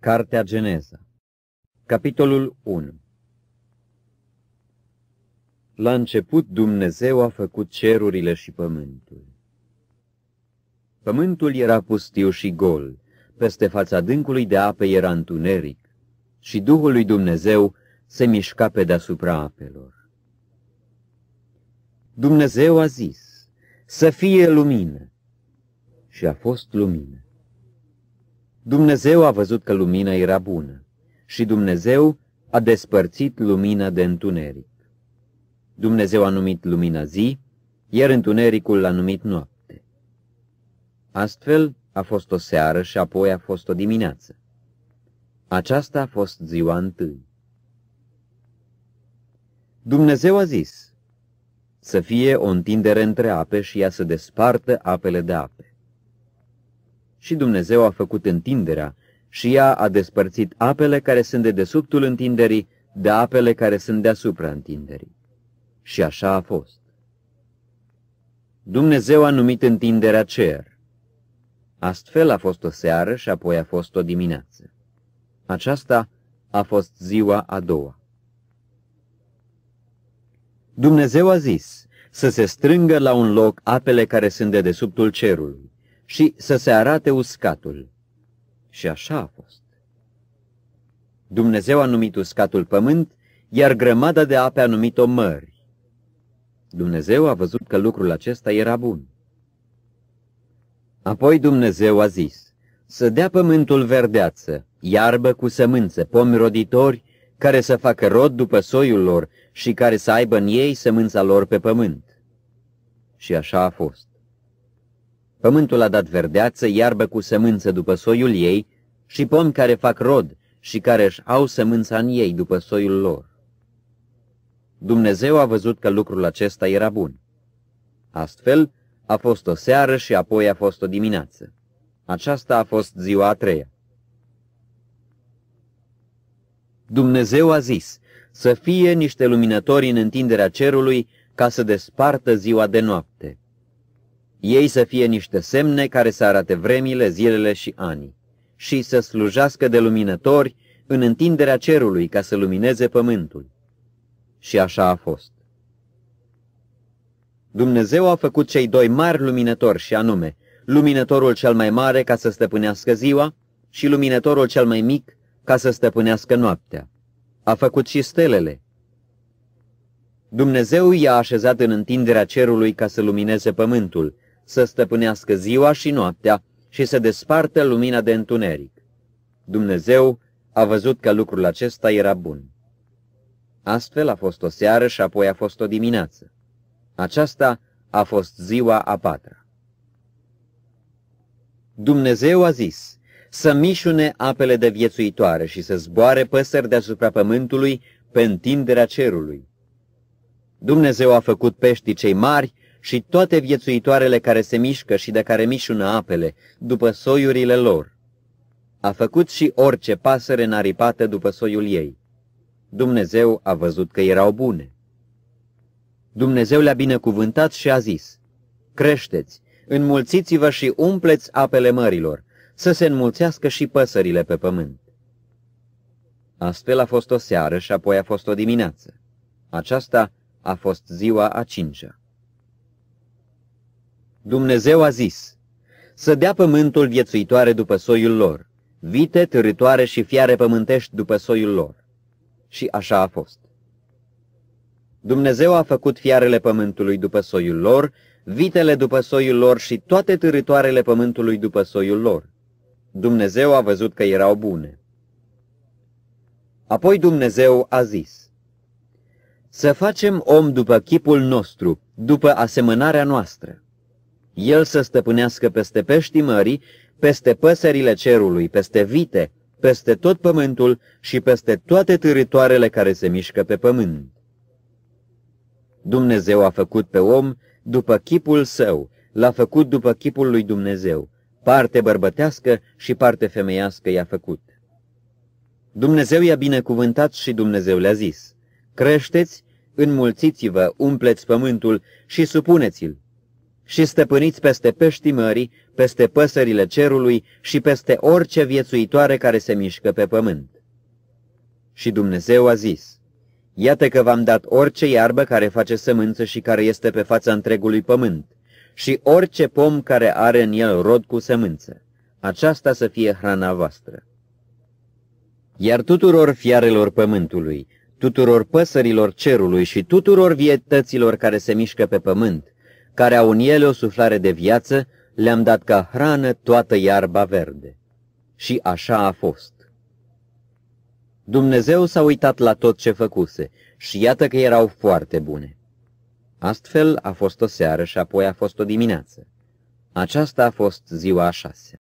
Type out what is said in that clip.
Cartea Geneza Capitolul 1 La început Dumnezeu a făcut cerurile și pământul. Pământul era pustiu și gol, peste fața dâncului de ape era întuneric și Duhul lui Dumnezeu se mișca pe deasupra apelor. Dumnezeu a zis, să fie lumină și a fost lumină. Dumnezeu a văzut că lumina era bună și Dumnezeu a despărțit lumina de întuneric. Dumnezeu a numit lumina zi, iar întunericul l-a numit noapte. Astfel a fost o seară și apoi a fost o dimineață. Aceasta a fost ziua întâi. Dumnezeu a zis, să fie o întindere între ape și ea să despartă apele de ape și Dumnezeu a făcut întinderea și ea a despărțit apele care sunt de desubtul întinderii de apele care sunt deasupra întinderii. Și așa a fost. Dumnezeu a numit întinderea cer. Astfel a fost o seară și apoi a fost o dimineață. Aceasta a fost ziua a doua. Dumnezeu a zis să se strângă la un loc apele care sunt de desubtul cerului și să se arate uscatul. Și așa a fost. Dumnezeu a numit uscatul pământ, iar grămada de ape a numit-o mări. Dumnezeu a văzut că lucrul acesta era bun. Apoi Dumnezeu a zis, să dea pământul verdeață, iarbă cu sămânță, pomi roditori, care să facă rod după soiul lor și care să aibă în ei sămânța lor pe pământ. Și așa a fost. Pământul a dat verdeață, iarbă cu sămânță după soiul ei și pomi care fac rod și care își au sămânța în ei după soiul lor. Dumnezeu a văzut că lucrul acesta era bun. Astfel, a fost o seară și apoi a fost o dimineață. Aceasta a fost ziua a treia. Dumnezeu a zis să fie niște luminători în întinderea cerului ca să despartă ziua de noapte. Ei să fie niște semne care să arate vremile, zilele și anii, și să slujească de luminători în întinderea cerului ca să lumineze pământul. Și așa a fost. Dumnezeu a făcut cei doi mari luminători și anume, luminătorul cel mai mare ca să stăpânească ziua și luminătorul cel mai mic ca să stăpânească noaptea. A făcut și stelele. Dumnezeu i-a așezat în întinderea cerului ca să lumineze pământul, să stăpânească ziua și noaptea și să despartă lumina de întuneric. Dumnezeu a văzut că lucrul acesta era bun. Astfel a fost o seară și apoi a fost o dimineață. Aceasta a fost ziua a patra. Dumnezeu a zis să mișune apele de viețuitoare și să zboare păsări deasupra pământului pe întinderea cerului. Dumnezeu a făcut peștii cei mari și toate viețuitoarele care se mișcă și de care mișună apele, după soiurile lor. A făcut și orice pasăre naripată după soiul ei. Dumnezeu a văzut că erau bune. Dumnezeu le-a binecuvântat și a zis, Creșteți, înmulțiți-vă și umpleți apele mărilor, să se înmulțească și păsările pe pământ. Astfel a fost o seară și apoi a fost o dimineață. Aceasta a fost ziua a cincea. Dumnezeu a zis, să dea pământul viețuitoare după soiul lor, vite, târitoare și fiare pământești după soiul lor. Și așa a fost. Dumnezeu a făcut fiarele pământului după soiul lor, vitele după soiul lor și toate târitoarele pământului după soiul lor. Dumnezeu a văzut că erau bune. Apoi Dumnezeu a zis, Să facem om după chipul nostru, după asemănarea noastră. El să stăpânească peste peștii mării, peste păsările cerului, peste vite, peste tot pământul și peste toate târitoarele care se mișcă pe pământ. Dumnezeu a făcut pe om după chipul său, l-a făcut după chipul lui Dumnezeu, parte bărbătească și parte femeiască i-a făcut. Dumnezeu i-a binecuvântat și Dumnezeu le-a zis, creșteți, înmulțiți-vă, umpleți pământul și supuneți-l, și stăpâniți peste peștii mării, peste păsările cerului și peste orice viețuitoare care se mișcă pe pământ. Și Dumnezeu a zis, Iată că v-am dat orice iarbă care face sămânță și care este pe fața întregului pământ, și orice pom care are în el rod cu sămânță. Aceasta să fie hrana voastră. Iar tuturor fiarelor pământului, tuturor păsărilor cerului și tuturor vietăților care se mișcă pe pământ, care au în ele o suflare de viață, le-am dat ca hrană toată iarba verde. Și așa a fost. Dumnezeu s-a uitat la tot ce făcuse și iată că erau foarte bune. Astfel a fost o seară și apoi a fost o dimineață. Aceasta a fost ziua a șasea.